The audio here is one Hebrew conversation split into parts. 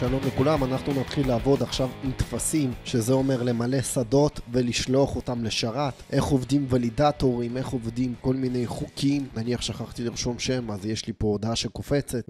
שלום לכולם, אנחנו נתחיל לעבוד עכשיו עם טפסים, שזה אומר למלא שדות ולשלוח אותם לשרת, איך עובדים ולידטורים, איך עובדים כל מיני חוקים, נניח שכחתי לרשום שם, אז יש לי פה הודעה שקופצת,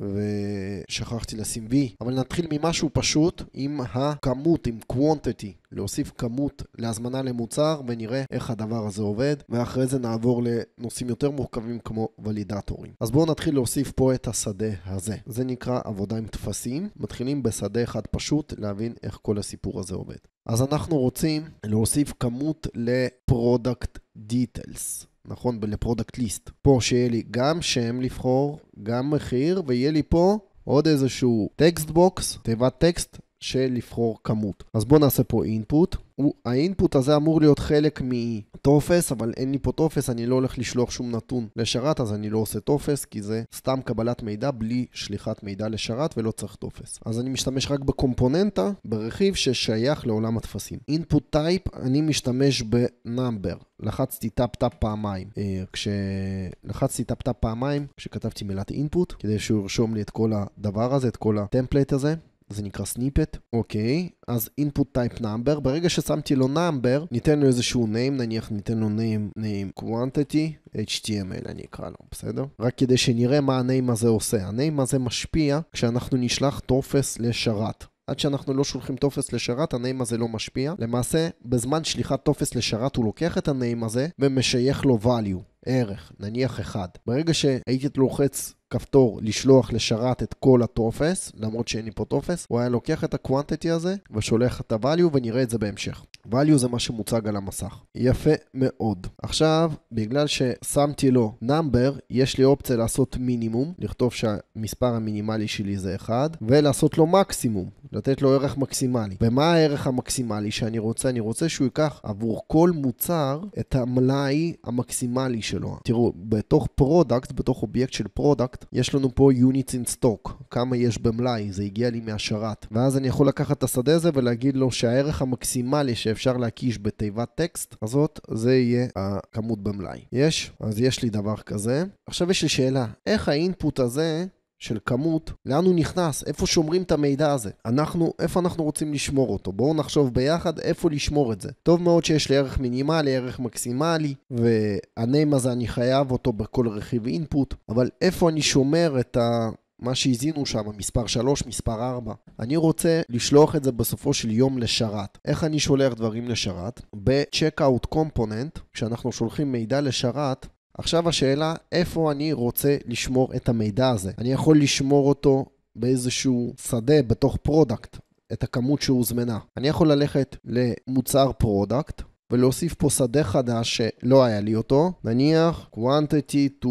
ושכחתי לשים וי, אבל נתחיל ממשהו פשוט עם הכמות, עם quantity. להוסיף כמות להזמנה למוצר ונראה איך הדבר הזה עובד ואחרי זה נעבור לנושאים יותר מורכבים כמו ולידטורים. אז בואו נתחיל להוסיף פה את השדה הזה. זה נקרא עבודה עם טפסים. מתחילים בשדה אחד פשוט להבין איך כל הסיפור הזה עובד. אז אנחנו רוצים להוסיף כמות לפרודקט דיטלס. נכון? לפרודקט ליסט. פה שיהיה לי גם שם לבחור, גם מחיר, ויהיה לי פה עוד איזשהו טקסט בוקס, תיבת טקסט של לבחור כמות. אז בואו נעשה פה אינפוט. האינפוט הזה אמור להיות חלק מטופס, אבל אין לי פה טופס, אני לא הולך לשלוח שום נתון לשרת, אז אני לא עושה טופס, כי זה סתם קבלת מידע בלי שליחת מידע לשרת ולא צריך טופס. אז אני משתמש רק בקומפוננטה, ברכיב ששייך לעולם הטפסים. אינפוט טייפ, אני משתמש בנאמבר. לחצתי טאפ-טאפ פעמיים. אה, כשלחצתי טאפ-טאפ פעמיים, כשכתבתי מילת אינפוט, כדי שהוא ירשום לי את כל הדבר הזה, את כל הטמפלייט הזה. זה נקרא סניפט, אוקיי, אז input type number, ברגע ששמתי לו number, ניתן לו איזשהו name, נניח ניתן לו name, name quantity, html אני אקרא לו, בסדר? רק כדי שנראה מה הניים הזה עושה. הניים הזה משפיע כשאנחנו נשלח טופס לשרת. עד שאנחנו לא שולחים טופס לשרת, הניים הזה לא משפיע. למעשה, בזמן שליחת טופס לשרת הוא לוקח את הניים הזה ומשייך לו value, ערך, נניח 1. ברגע שהייתי לוחץ כפתור לשלוח לשרת את כל הטופס, למרות שאין לי פה טופס, הוא היה לוקח את הקוונטיטי הזה ושולח את הvalue ונראה את זה בהמשך. value זה מה שמוצג על המסך. יפה מאוד. עכשיו, בגלל ששמתי לו number, יש לי אופציה לעשות מינימום, לכתוב שהמספר המינימלי שלי זה 1, ולעשות לו מקסימום, לתת לו ערך מקסימלי. ומה הערך המקסימלי שאני רוצה? אני רוצה שהוא ייקח עבור כל מוצר את המלאי המקסימלי שלו. תראו, בתוך פרודקט, בתוך אובייקט של פרודקט, פרודקט. יש לנו פה units in stock, כמה יש במלאי, זה הגיע לי מהשרת. ואז אני יכול לקחת את השדה הזה ולהגיד לו שהערך המקסימלי שאפשר להקיש בתיבת טקסט הזאת, זה יהיה הכמות במלאי. יש? אז יש לי דבר כזה. עכשיו יש לי שאלה, איך האינפוט הזה של כמות, לאן הוא נכנס, איפה שומרים את המידע הזה. אנחנו, איפה אנחנו רוצים לשמור אותו? בואו נחשוב ביחד איפה לשמור את זה. טוב מאוד שיש לי ערך מינימלי, ערך מקסימלי, והנאם הזה אני חייב אותו בכל רכיב אינפוט, אבל איפה אני שומר את ה... מה שהזינו שם, מספר 3, מספר 4. אני רוצה לשלוח את זה בסופו של יום לשרת. איך אני שולח דברים לשרת? ב-Checkout Component, כשאנחנו שולחים מידע לשרת, עכשיו השאלה, איפה אני רוצה לשמור את המידע הזה? אני יכול לשמור אותו באיזשהו שדה בתוך פרודקט, את הכמות שהוזמנה. אני יכול ללכת למוצר פרודקט, ולהוסיף פה שדה חדש שלא היה לי אותו, נניח quantity to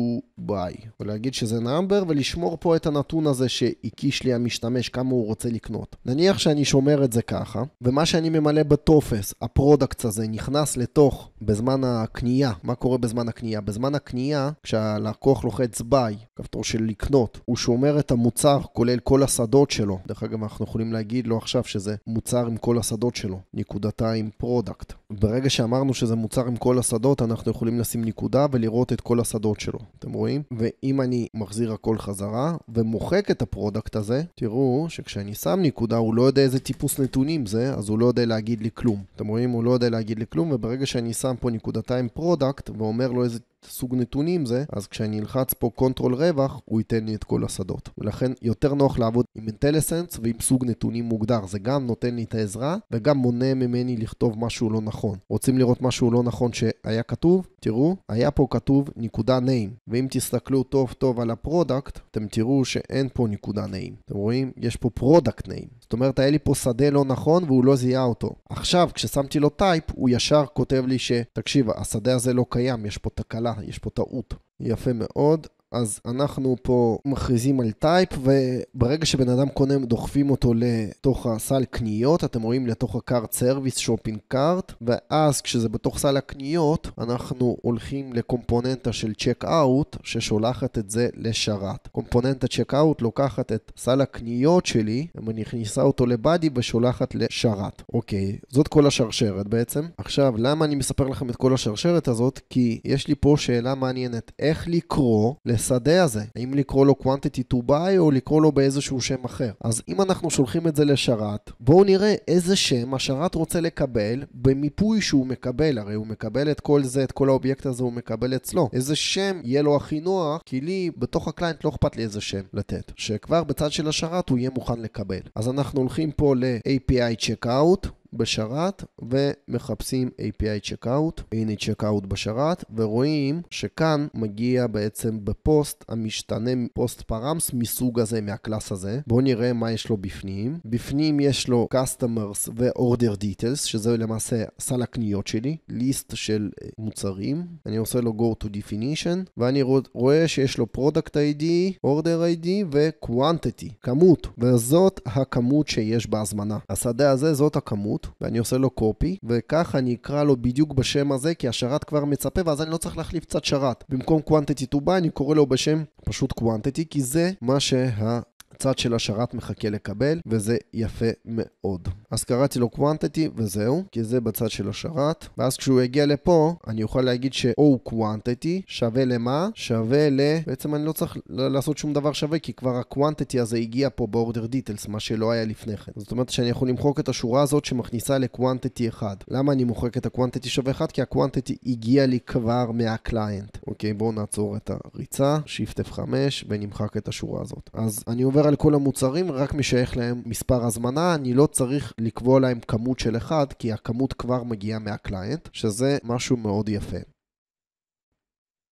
buy, ולהגיד שזה number ולשמור פה את הנתון הזה שהקיש לי המשתמש, כמה הוא רוצה לקנות. נניח שאני שומר את זה ככה, ומה שאני ממלא בטופס, הפרודקט הזה נכנס לתוך, בזמן הקנייה, מה קורה בזמן הקנייה? בזמן הקנייה, כשהלקוח לוחץ buy, כפתור של לקנות, הוא שומר את המוצר כולל כל השדות שלו. דרך אגב, אנחנו יכולים להגיד לו עכשיו שזה מוצר עם כל השדות שלו, נקודתיים פרודקט. ברגע שאמרנו שזה מוצר עם כל השדות, אנחנו יכולים לשים נקודה ולראות את כל השדות שלו. אתם רואים? ואם אני מחזיר הכל חזרה ומוחק את הפרודקט הזה, תראו שכשאני שם נקודה, הוא לא יודע איזה טיפוס נתונים זה, אז הוא לא יודע להגיד לי כלום. אתם רואים? הוא לא יודע להגיד לי כלום, וברגע שאני שם פה נקודתיים פרודקט ואומר לו איזה סוג נתונים זה, אז כשאני אלחץ פה קונטרול רווח, הוא ייתן לי את כל השדות. ולכן יותר נוח לעבוד עם אינטליסנס ועם סוג נתונים מוגדר. זה גם נותן לי את העזרה, וגם מונע ממני לכתוב משהו לא נכון. רוצים לראות משהו לא נכון שהיה כתוב? תראו, היה פה כתוב נקודה name. ואם תסתכלו טוב טוב על הפרודקט, אתם תראו שאין פה נקודה name. אתם רואים? יש פה פרודקט name. זאת אומרת, היה לי פה שדה לא נכון והוא לא זיהה אותו. עכשיו, כששמתי לו טייפ, הוא ישר כותב לי ש... תקשיב, השדה הזה לא קיים, יש פה תקלה. אה, יש פה טעות. יפה מאוד. אז אנחנו פה מכריזים על טייפ, וברגע שבן אדם קונה, דוחפים אותו לתוך הסל קניות, אתם רואים לתוך הקארט סרוויס, שופינג קארט, ואז כשזה בתוך סל הקניות, אנחנו הולכים לקומפוננטה של צ'ק אאוט, ששולחת את זה לשרת. קומפוננטה צ'ק אאוט לוקחת את סל הקניות שלי, ומכניסה אותו לבאדי ושולחת לשרת. אוקיי, זאת כל השרשרת בעצם. עכשיו, למה אני מספר לכם את כל השרשרת הזאת? כי יש לי פה שאלה מעניינת, איך לקרוא בשדה הזה, האם לקרוא לו quantity to buy או לקרוא לו באיזשהו שם אחר. אז אם אנחנו שולחים את זה לשרת, בואו נראה איזה שם השרת רוצה לקבל במיפוי שהוא מקבל, הרי הוא מקבל את כל זה, את כל האובייקט הזה הוא מקבל אצלו. איזה שם יהיה לו הכי נוח, כי לי, בתוך הקליינט לא אכפת לי איזה שם לתת, שכבר בצד של השרת הוא יהיה מוכן לקבל. אז אנחנו הולכים פה ל-API Checkout, בשרת ומחפשים API Checkout, הנה Checkout בשרת, ורואים שכאן מגיע בעצם בפוסט המשתנה פוסט פראמס מסוג הזה, מהקלאס הזה. בואו נראה מה יש לו בפנים. בפנים יש לו Customers ו-Order Details, שזה למעשה סל הקניות שלי, ליסט של אה, מוצרים. אני עושה לו Go to Definition, ואני רואה שיש לו Product ID, Order ID ו-Quantity, כמות, וזאת הכמות שיש בהזמנה. השדה הזה זאת הכמות. ואני עושה לו קופי, וככה אני אקרא לו בדיוק בשם הזה, כי השרת כבר מצפה, ואז אני לא צריך להחליף קצת שרת. במקום quantity to buy אני קורא לו בשם פשוט quantity, כי זה מה שה... הצד של השרת מחכה לקבל, וזה יפה מאוד. אז קראתי לו קוונטיטי, וזהו, כי זה בצד של השרת, ואז כשהוא יגיע לפה, אני אוכל להגיד ש-O קוונטיטי שווה למה? שווה ל... בעצם אני לא צריך לעשות שום דבר שווה, כי כבר הקוונטיטי הזה הגיע פה ב-order details, מה שלא היה לפני כן. זאת אומרת שאני יכול למחוק את השורה הזאת שמכניסה לקוונטיטי 1. למה אני מוחק את הקוונטיטי שווה 1? כי הקוונטיטי הגיע לי כבר מהקליינט. אוקיי, בואו נעצור את הריצה, Shift F5, ונמחק את השורה הזאת. אז אני עובר על כל המוצרים, רק מי שייך להם מספר הזמנה, אני לא צריך לקבוע להם כמות של אחד, כי הכמות כבר מגיעה מהקליינט, שזה משהו מאוד יפה.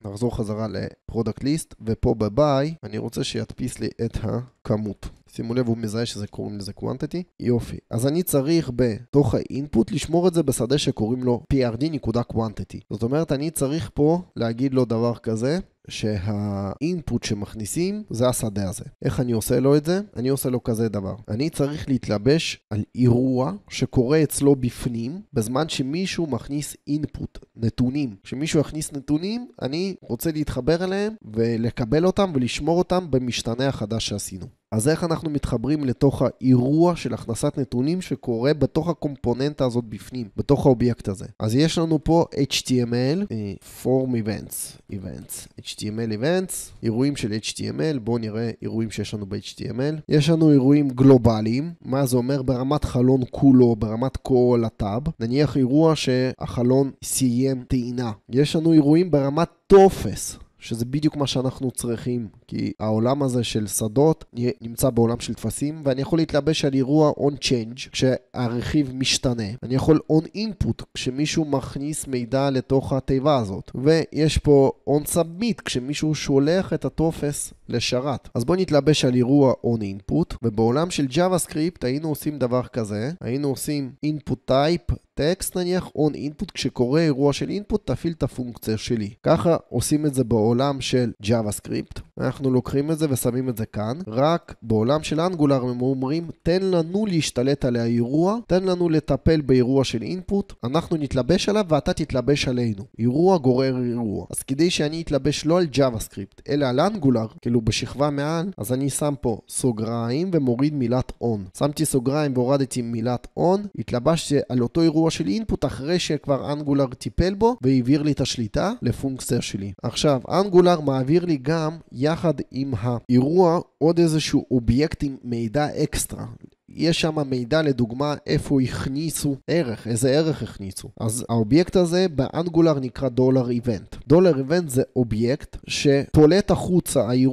נחזור חזרה לפרודקט ליסט, ופה בביי, אני רוצה שידפיס לי את הכמות. שימו לב, הוא מזהה שזה קוראים לזה quantity. יופי. אז אני צריך בתוך האינפוט לשמור את זה בשדה שקוראים לו prd.quantity. זאת אומרת, אני צריך פה להגיד לו דבר כזה, שהאינפוט שמכניסים זה השדה הזה. איך אני עושה לו את זה? אני עושה לו כזה דבר. אני צריך להתלבש על אירוע שקורה אצלו בפנים, בזמן שמישהו מכניס אינפוט, נתונים. כשמישהו יכניס נתונים, אני רוצה להתחבר אליהם ולקבל אותם ולשמור אותם במשתנה החדש שעשינו. אז איך אנחנו מתחברים לתוך האירוע של הכנסת נתונים שקורה בתוך הקומפוננטה הזאת בפנים, בתוך האובייקט הזה? אז יש לנו פה HTML, אה, form events, events, HTML events, אירועים של HTML, בואו נראה אירועים שיש לנו ב-HTML. יש לנו אירועים גלובליים, מה זה אומר ברמת חלון כולו, ברמת כל הטאב. נניח אירוע שהחלון סיים טעינה. יש לנו אירועים ברמת טופס. שזה בדיוק מה שאנחנו צריכים, כי העולם הזה של שדות נמצא בעולם של טפסים, ואני יכול להתלבש על אירוע on change, כשהרכיב משתנה. אני יכול on input, כשמישהו מכניס מידע לתוך התיבה הזאת. ויש פה on submit, כשמישהו שולח את הטופס לשרת. אז בואו נתלבש על אירוע on input, ובעולם של JavaScript היינו עושים דבר כזה, היינו עושים input type טקסט נניח on input, כשקורה אירוע של input תפעיל את הפונקציה שלי. ככה עושים את זה בעולם של JavaScript. אנחנו לוקחים את זה ושמים את זה כאן. רק בעולם של אנגולר הם אומרים, תן לנו להשתלט על האירוע, תן לנו לטפל באירוע של אינפוט, אנחנו נתלבש עליו ואתה תתלבש עלינו. אירוע גורר אירוע. אז כדי שאני אתלבש לא על ג'אווה סקריפט, אלא על אנגולר, כאילו בשכבה מעל, אז אני שם פה סוגריים ומוריד מילת on. שמתי סוגריים והורדתי מילת on, התלבשתי על אותו אירוע של אינפוט אחרי שכבר אנגולר טיפל בו והעביר לי את השליטה לפונקציה שלי. עכשיו, אנגולר מעביר לי גם יחד עם האירוע עוד איזשהו אובייקט עם מידע אקסטרה. יש שם מידע לדוגמה איפה הכניסו ערך, איזה ערך הכניסו. אז האובייקט הזה באנגולר נקרא דולר איבנט. דולר איבנט זה אובייקט שפולט החוצה האירוע